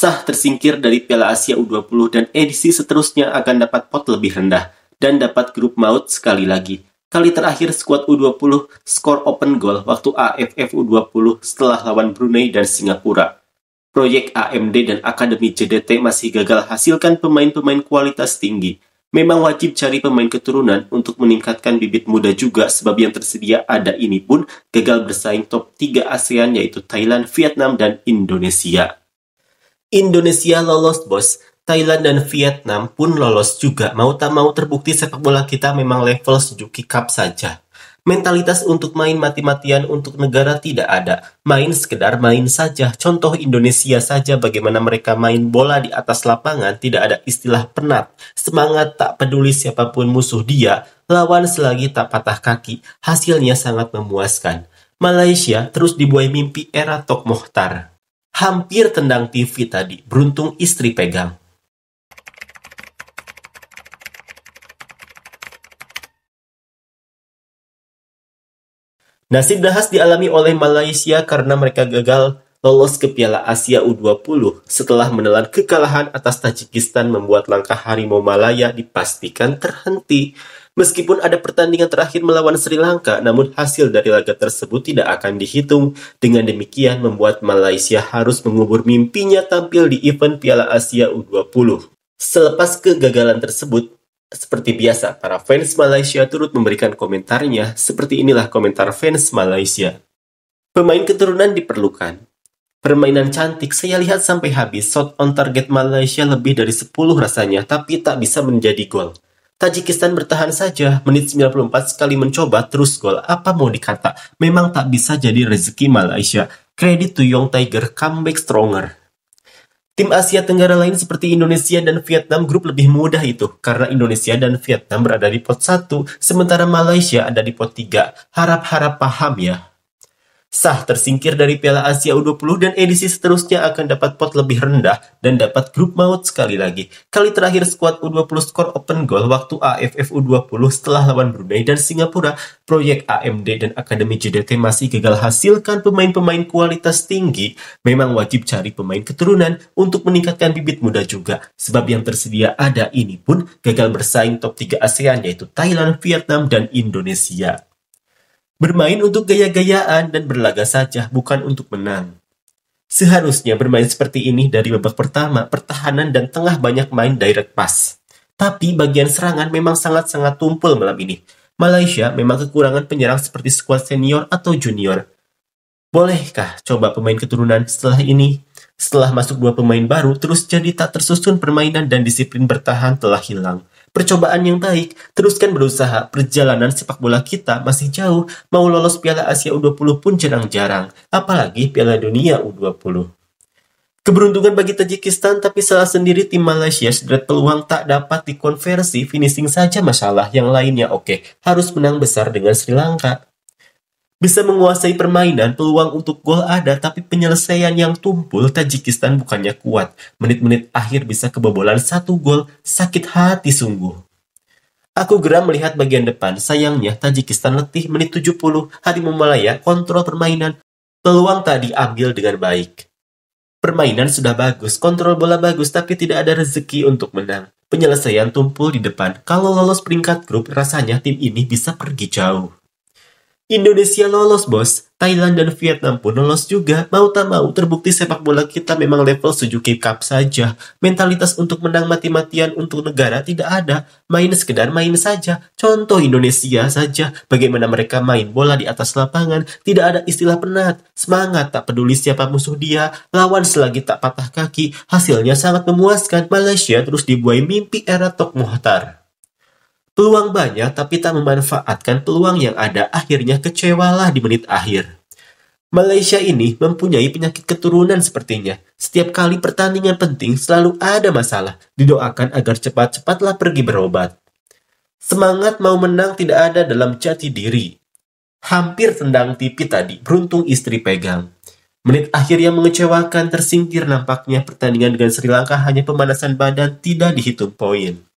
sah tersingkir dari Piala Asia U20 dan edisi seterusnya akan dapat pot lebih rendah dan dapat grup maut sekali lagi. Kali terakhir skuad U20 skor open goal waktu AFF U20 setelah lawan Brunei dan Singapura. Proyek AMD dan Akademi JDT masih gagal hasilkan pemain-pemain kualitas tinggi. Memang wajib cari pemain keturunan untuk meningkatkan bibit muda juga sebab yang tersedia ada ini pun gagal bersaing top 3 ASEAN yaitu Thailand, Vietnam, dan Indonesia. Indonesia lolos bos, Thailand dan Vietnam pun lolos juga. Mau tak mau terbukti sepak bola kita memang level Suzuki Cup saja. Mentalitas untuk main mati-matian untuk negara tidak ada. Main sekedar main saja. Contoh Indonesia saja bagaimana mereka main bola di atas lapangan tidak ada istilah penat. Semangat tak peduli siapapun musuh dia, lawan selagi tak patah kaki. Hasilnya sangat memuaskan. Malaysia terus dibuai mimpi era Tok Mohtar hampir tendang TV tadi. Beruntung istri pegang. Nasib dahas dialami oleh Malaysia karena mereka gagal lolos ke Piala Asia U20 setelah menelan kekalahan atas Tajikistan membuat langkah harimau Malaya dipastikan terhenti Meskipun ada pertandingan terakhir melawan Sri Lanka, namun hasil dari laga tersebut tidak akan dihitung. Dengan demikian membuat Malaysia harus mengubur mimpinya tampil di event Piala Asia U20. Selepas kegagalan tersebut, seperti biasa, para fans Malaysia turut memberikan komentarnya. Seperti inilah komentar fans Malaysia. Pemain keturunan diperlukan. Permainan cantik saya lihat sampai habis. Shot on target Malaysia lebih dari 10 rasanya, tapi tak bisa menjadi gol. Tajikistan bertahan saja, menit 94 sekali mencoba terus gol. Apa mau dikata? Memang tak bisa jadi rezeki Malaysia. kredit to Young Tiger, comeback stronger. Tim Asia Tenggara lain seperti Indonesia dan Vietnam grup lebih mudah itu karena Indonesia dan Vietnam berada di pot 1 sementara Malaysia ada di pot 3. Harap-harap paham ya. Sah tersingkir dari Piala Asia U20 dan edisi seterusnya akan dapat pot lebih rendah dan dapat grup maut sekali lagi. Kali terakhir skuad U20 skor open goal waktu AFF U20 setelah lawan Brunei dan Singapura, proyek AMD dan Akademi JDT masih gagal hasilkan pemain-pemain kualitas tinggi. Memang wajib cari pemain keturunan untuk meningkatkan bibit muda juga. Sebab yang tersedia ada ini pun gagal bersaing top 3 ASEAN yaitu Thailand, Vietnam, dan Indonesia. Bermain untuk gaya-gayaan dan berlaga saja, bukan untuk menang. Seharusnya bermain seperti ini dari babak pertama, pertahanan dan tengah banyak main direct pass. Tapi bagian serangan memang sangat-sangat tumpul malam ini. Malaysia memang kekurangan penyerang seperti skuad senior atau junior. Bolehkah coba pemain keturunan setelah ini? Setelah masuk dua pemain baru, terus jadi tak tersusun permainan dan disiplin bertahan telah hilang percobaan yang baik, teruskan berusaha, perjalanan sepak bola kita masih jauh, mau lolos Piala Asia U20 pun jarang-jarang, apalagi Piala Dunia U20. Keberuntungan bagi Tajikistan, tapi salah sendiri tim Malaysia sederet peluang tak dapat dikonversi, finishing saja masalah, yang lainnya oke, harus menang besar dengan Sri Lanka. Bisa menguasai permainan, peluang untuk gol ada, tapi penyelesaian yang tumpul Tajikistan bukannya kuat. Menit-menit akhir bisa kebobolan satu gol, sakit hati sungguh. Aku geram melihat bagian depan, sayangnya Tajikistan letih menit 70, hari memalaya kontrol permainan. Peluang tak diambil dengan baik. Permainan sudah bagus, kontrol bola bagus, tapi tidak ada rezeki untuk menang penyelesaian tumpul di depan. Kalau lolos peringkat grup, rasanya tim ini bisa pergi jauh. Indonesia lolos bos, Thailand dan Vietnam pun lolos juga. Mau tak mau terbukti sepak bola kita memang level Suzuki Cup saja. Mentalitas untuk menang mati-matian untuk negara tidak ada. Main sekedar main saja. Contoh Indonesia saja. Bagaimana mereka main bola di atas lapangan. Tidak ada istilah penat. Semangat tak peduli siapa musuh dia. Lawan selagi tak patah kaki. Hasilnya sangat memuaskan. Malaysia terus dibuai mimpi era Tok Mohtar. Peluang banyak tapi tak memanfaatkan peluang yang ada akhirnya kecewalah di menit akhir. Malaysia ini mempunyai penyakit keturunan sepertinya. Setiap kali pertandingan penting selalu ada masalah. Didoakan agar cepat-cepatlah pergi berobat. Semangat mau menang tidak ada dalam jati diri. Hampir tendang tipi tadi, beruntung istri pegang. Menit akhir yang mengecewakan tersingkir nampaknya pertandingan dengan Sri Lanka hanya pemanasan badan tidak dihitung poin.